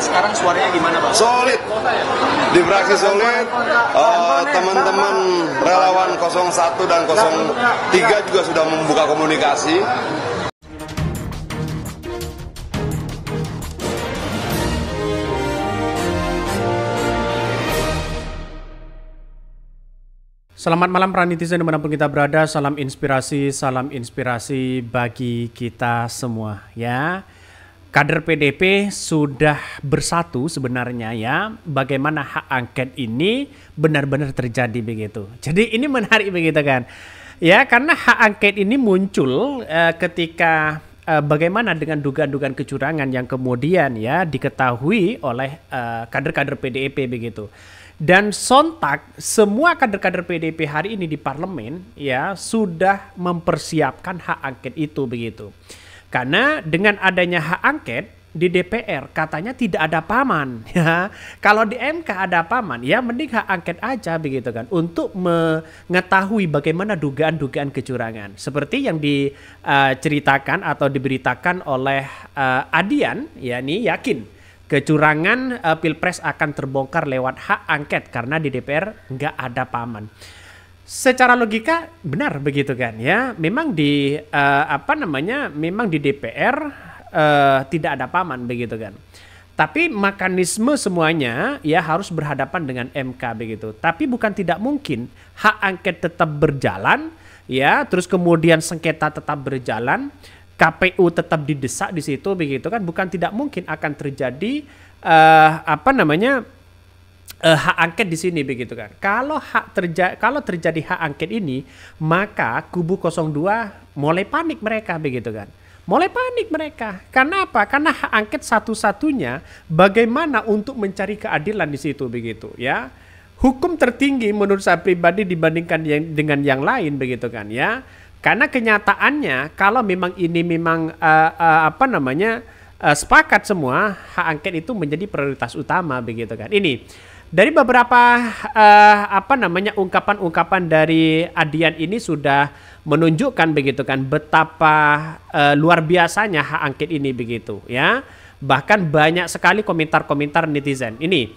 melihat sekarang suaranya gimana Pak? Solid. Di fraksi solid, teman eh, teman-teman relawan 01 dan 03 juga sudah membuka komunikasi. Selamat malam para netizen dimanapun kita berada, salam inspirasi, salam inspirasi bagi kita semua ya. Kader PDP sudah bersatu sebenarnya ya bagaimana hak angket ini benar-benar terjadi begitu. Jadi ini menarik begitu kan. Ya karena hak angket ini muncul eh, ketika eh, bagaimana dengan dugaan-dugaan kecurangan yang kemudian ya diketahui oleh kader eh, kader-kader PDP begitu. Dan sontak semua kader-kader PDP hari ini di parlemen ya sudah mempersiapkan hak angket itu begitu. Karena dengan adanya hak angket di DPR katanya tidak ada paman ya. Kalau di MK ada paman ya mending hak angket aja begitu kan untuk mengetahui bagaimana dugaan-dugaan kecurangan. Seperti yang diceritakan eh, atau diberitakan oleh uh, Adian yakni yakin kecurangan uh, Pilpres akan terbongkar lewat hak angket karena di DPR nggak ada paman secara logika benar begitu kan ya memang di uh, apa namanya memang di DPR uh, eh, tidak ada paman begitu kan tapi mekanisme semuanya ya harus berhadapan dengan MK begitu tapi bukan tidak mungkin hak angket tetap berjalan ya terus kemudian sengketa tetap berjalan KPU tetap didesak di situ begitu kan bukan tidak mungkin akan terjadi uh, apa namanya uh, hak angket di sini begitu kan. Kalau hak terja kalau terjadi hak angket ini, maka kubu 02 mulai panik mereka begitu kan. Mulai panik mereka. Karena apa? Karena hak angket satu-satunya bagaimana untuk mencari keadilan di situ begitu ya. Hukum tertinggi menurut saya pribadi dibandingkan yang, dengan yang lain begitu kan ya. Karena kenyataannya kalau memang ini memang uh, uh, apa namanya uh, sepakat semua hak angket itu menjadi prioritas utama begitu kan. Ini dari beberapa uh, apa namanya ungkapan-ungkapan dari Adian ini sudah menunjukkan begitu kan betapa uh, luar biasanya hak angket ini begitu ya. Bahkan banyak sekali komentar-komentar netizen. Ini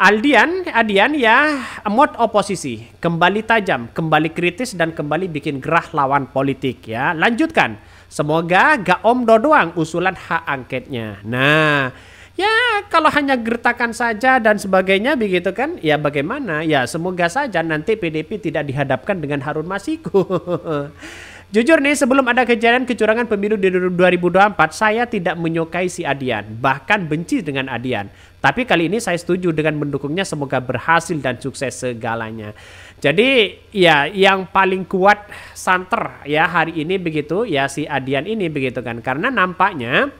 Aldian, Adian ya emot oposisi, kembali tajam, kembali kritis dan kembali bikin gerah lawan politik ya. Lanjutkan. Semoga gak om doang usulan hak angketnya. Nah, ya kalau hanya gertakan saja dan sebagainya begitu kan ya bagaimana ya semoga saja nanti PDP tidak dihadapkan dengan Harun Masiku Jujur nih, sebelum ada kejadian kecurangan pemilu di 2024, saya tidak menyukai si Adian, bahkan benci dengan Adian. Tapi kali ini saya setuju dengan mendukungnya semoga berhasil dan sukses segalanya. Jadi ya yang paling kuat santer ya hari ini begitu ya si Adian ini begitu kan. Karena nampaknya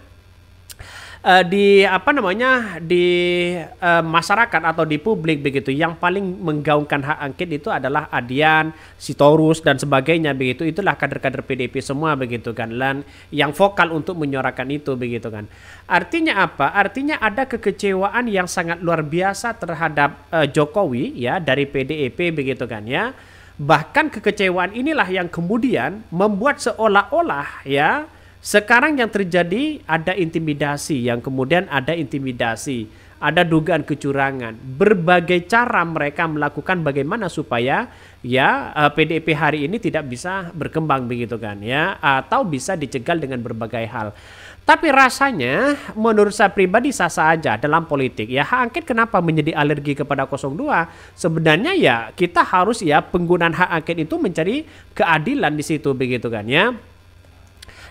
uh, di apa namanya di uh, masyarakat atau di publik begitu yang paling menggaungkan hak angket itu adalah Adian, Sitorus dan sebagainya begitu itulah kader-kader PDP semua begitu kan dan yang vokal untuk menyuarakan itu begitu kan artinya apa artinya ada kekecewaan yang sangat luar biasa terhadap uh, Jokowi ya dari PDIP e begitu kan ya bahkan kekecewaan inilah yang kemudian membuat seolah-olah ya sekarang yang terjadi ada intimidasi, yang kemudian ada intimidasi, ada dugaan kecurangan. Berbagai cara mereka melakukan bagaimana supaya ya PDIP eh, hari ini tidak bisa berkembang begitu kan ya atau bisa dicegal dengan berbagai hal. Tapi rasanya menurut saya pribadi sah-sah aja dalam politik ya hak angket kenapa menjadi alergi kepada 02? Sebenarnya ya kita harus ya penggunaan hak angket itu mencari keadilan di situ begitu kan ya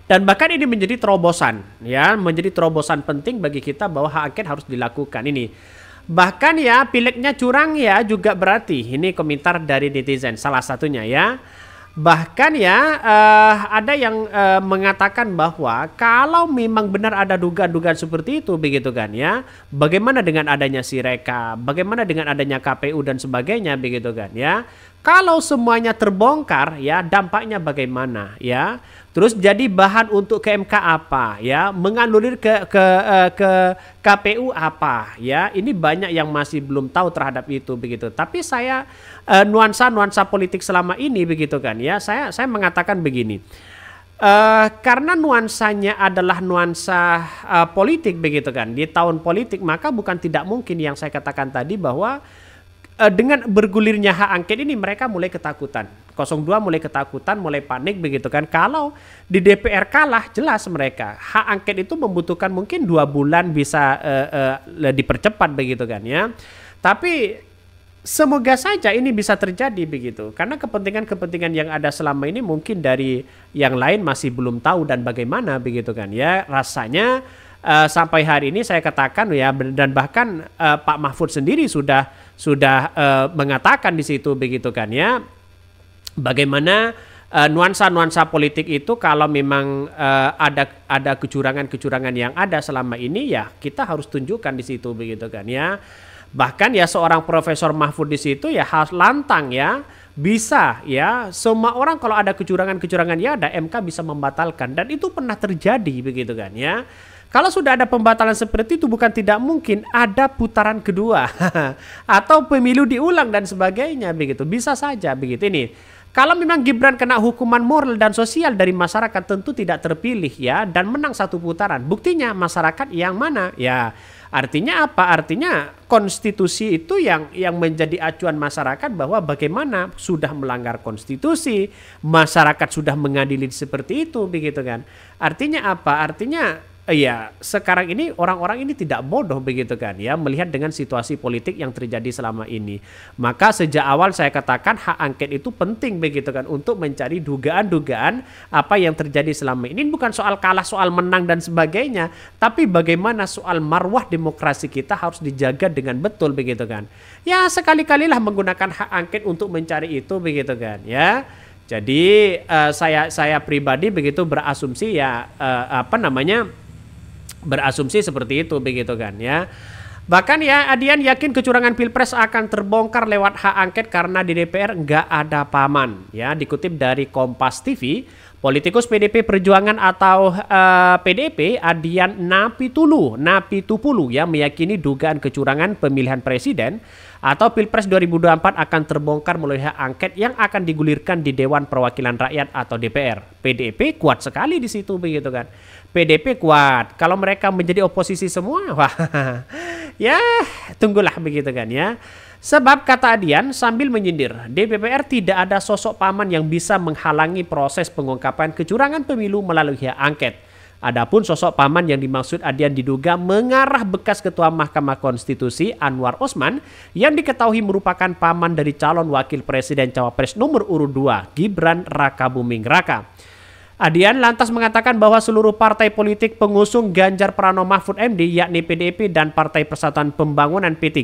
dan bahkan ini menjadi terobosan, ya, menjadi terobosan penting bagi kita bahwa hak angket harus dilakukan ini. Bahkan ya pileknya curang ya juga berarti. Ini komentar dari netizen salah satunya ya. Bahkan ya uh, ada yang uh, mengatakan bahwa kalau memang benar ada dugaan-dugaan seperti itu begitu kan ya. Bagaimana dengan adanya Sireka, bagaimana dengan adanya KPU dan sebagainya begitu kan ya. Kalau semuanya terbongkar ya dampaknya bagaimana ya? Terus jadi bahan untuk ke MK apa ya? Mengalulir ke ke eh, ke KPU apa ya? Ini banyak yang masih belum tahu terhadap itu begitu. Tapi saya eh, nuansa-nuansa politik selama ini begitu kan ya. Saya saya mengatakan begini. Uh, karena nuansanya adalah nuansa uh, politik begitu kan di tahun politik maka bukan tidak mungkin yang saya katakan tadi bahwa uh, dengan bergulirnya hak angket ini mereka mulai ketakutan. 02 mulai ketakutan, mulai panik begitu kan. Kalau di DPR kalah jelas mereka. Hak angket itu membutuhkan mungkin dua bulan bisa uh, uh, dipercepat begitu kan ya. Tapi semoga saja ini bisa terjadi begitu karena kepentingan-kepentingan yang ada selama ini mungkin dari yang lain masih belum tahu dan bagaimana begitu kan ya rasanya uh, sampai hari ini saya katakan ya dan bahkan uh, Pak Mahfud sendiri sudah sudah uh, mengatakan di situ begitu kan ya bagaimana eh, nuansa-nuansa uh, politik itu kalau memang uh, ada ada kecurangan-kecurangan yang ada selama ini ya kita harus tunjukkan di situ begitu kan ya bahkan ya seorang profesor Mahfud di situ ya harus lantang ya bisa ya semua orang kalau ada kecurangan-kecurangan ya ada MK bisa membatalkan dan itu pernah terjadi begitu kan ya kalau sudah ada pembatalan seperti itu bukan tidak mungkin ada putaran kedua atau pemilu diulang dan sebagainya begitu. Bisa saja begitu ini. Kalau memang Gibran kena hukuman moral dan sosial dari masyarakat tentu tidak terpilih ya dan menang satu putaran. Buktinya masyarakat yang mana ya Artinya apa? Artinya konstitusi itu yang yang menjadi acuan masyarakat bahwa bagaimana sudah melanggar konstitusi, masyarakat sudah mengadili seperti itu begitu kan. Artinya apa? Artinya Iya, sekarang ini orang-orang ini tidak bodoh begitu kan ya melihat dengan situasi politik yang terjadi selama ini. Maka sejak awal saya katakan hak angket itu penting begitu kan untuk mencari dugaan-dugaan apa yang terjadi selama ini. Ini bukan soal kalah, soal menang dan sebagainya, tapi bagaimana soal marwah demokrasi kita harus dijaga dengan betul begitu kan. Ya sekali-kalilah menggunakan hak angket untuk mencari itu begitu kan ya. Jadi uh, saya saya pribadi begitu berasumsi ya uh, apa namanya berasumsi seperti itu begitu kan ya. Bahkan ya Adian yakin kecurangan Pilpres akan terbongkar lewat hak angket karena di DPR nggak ada paman. Ya dikutip dari Kompas TV, Politikus PDP Perjuangan atau uh, eh, PDP Adian Napitulu, Napitupulu ya meyakini dugaan kecurangan pemilihan presiden atau Pilpres 2024 akan terbongkar melalui hak angket yang akan digulirkan di Dewan Perwakilan Rakyat atau DPR. PDP kuat sekali di situ begitu kan. PDP kuat. Kalau mereka menjadi oposisi semua, wah ya tunggulah begitu kan ya. Sebab kata Adian sambil menyindir, DPPR tidak ada sosok paman yang bisa menghalangi proses pengungkapan kecurangan pemilu melalui hak angket. Adapun sosok paman yang dimaksud Adian diduga mengarah bekas Ketua Mahkamah Konstitusi Anwar Osman yang diketahui merupakan paman dari calon wakil presiden Cawapres nomor urut 2 Gibran Raka Buming Raka. Adian lantas mengatakan bahwa seluruh partai politik pengusung Ganjar Pranowo Mahfud MD yakni PDIP dan Partai Persatuan Pembangunan P3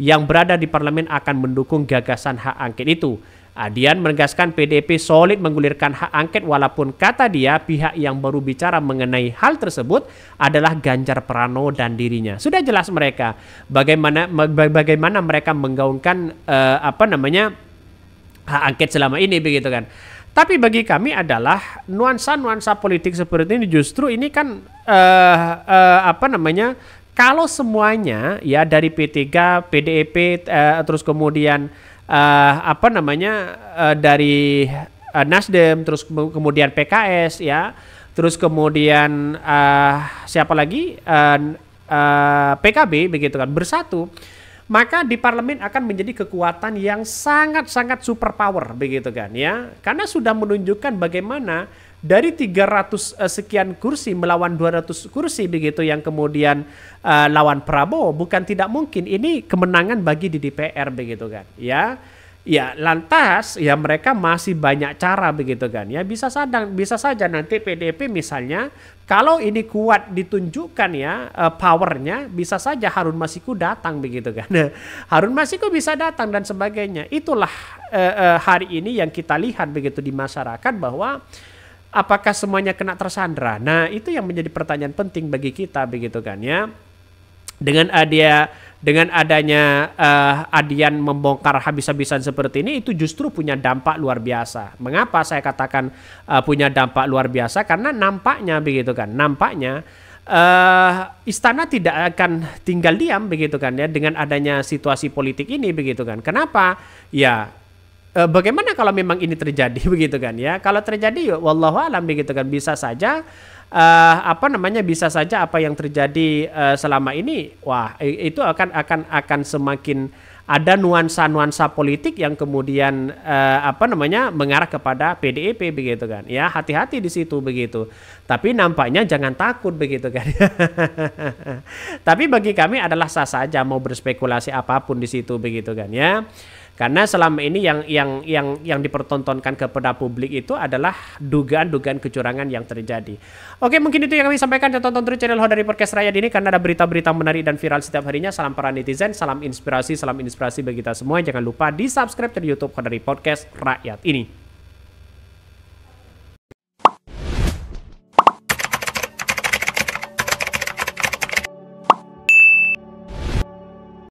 yang berada di parlemen akan mendukung gagasan hak angket itu. Adian menegaskan PDIP solid menggulirkan hak angket walaupun kata dia pihak yang baru bicara mengenai hal tersebut adalah Ganjar Pranowo dan dirinya. Sudah jelas mereka bagaimana bagaimana mereka menggaungkan uh, apa namanya hak angket selama ini begitu kan. Tapi bagi kami adalah nuansa-nuansa politik seperti ini justru ini kan uh, uh, apa namanya kalau semuanya ya dari P3, PDIP e uh, eh, terus kemudian uh, apa namanya uh, dari uh, Nasdem terus kemudian PKS ya terus kemudian uh, siapa lagi uh, uh, PKB begitu kan bersatu maka di parlemen akan menjadi kekuatan yang sangat-sangat super power begitu kan ya. Karena sudah menunjukkan bagaimana dari 300 eh, sekian kursi melawan 200 kursi begitu yang kemudian eh, lawan Prabowo bukan tidak mungkin ini kemenangan bagi di DPR begitu kan ya Ya, lantas ya mereka masih banyak cara begitu kan. Ya bisa sadang bisa saja nanti PDP misalnya kalau ini kuat ditunjukkan ya uh, powernya bisa saja Harun Masiku datang begitu kan. Harun Masiku bisa datang dan sebagainya. Itulah uh, uh, hari ini yang kita lihat begitu di masyarakat bahwa apakah semuanya kena tersandra. Nah, itu yang menjadi pertanyaan penting bagi kita begitu kan ya. Dengan uh, dengan adanya uh, Adian membongkar habis-habisan seperti ini itu justru punya dampak luar biasa. Mengapa saya katakan uh, punya dampak luar biasa? Karena nampaknya begitu kan, nampaknya uh, istana tidak akan tinggal diam begitu kan ya dengan adanya situasi politik ini begitu kan. Kenapa? Ya uh, bagaimana kalau memang ini terjadi begitu kan ya kalau terjadi ya wallahu begitu kan bisa saja uh, apa namanya bisa saja apa yang terjadi uh, selama ini wah itu akan akan akan semakin ada nuansa-nuansa politik yang kemudian eh, apa namanya mengarah kepada PDIP begitu kan. Ya, hati-hati di situ begitu. Tapi nampaknya jangan takut begitu kan. Tapi bagi kami adalah sah saja mau berspekulasi apapun di situ begitu kan ya. Karena selama ini yang yang yang yang dipertontonkan kepada publik itu adalah dugaan-dugaan kecurangan yang terjadi. Oke, mungkin itu yang kami sampaikan. Tonton terus channel Ho dari Podcast Rakyat ini karena ada berita-berita menarik dan viral setiap harinya. Salam para netizen, salam inspirasi, salam inspirasi bagi kita semua. Jangan lupa di-subscribe di YouTube Ho dari Podcast Rakyat ini.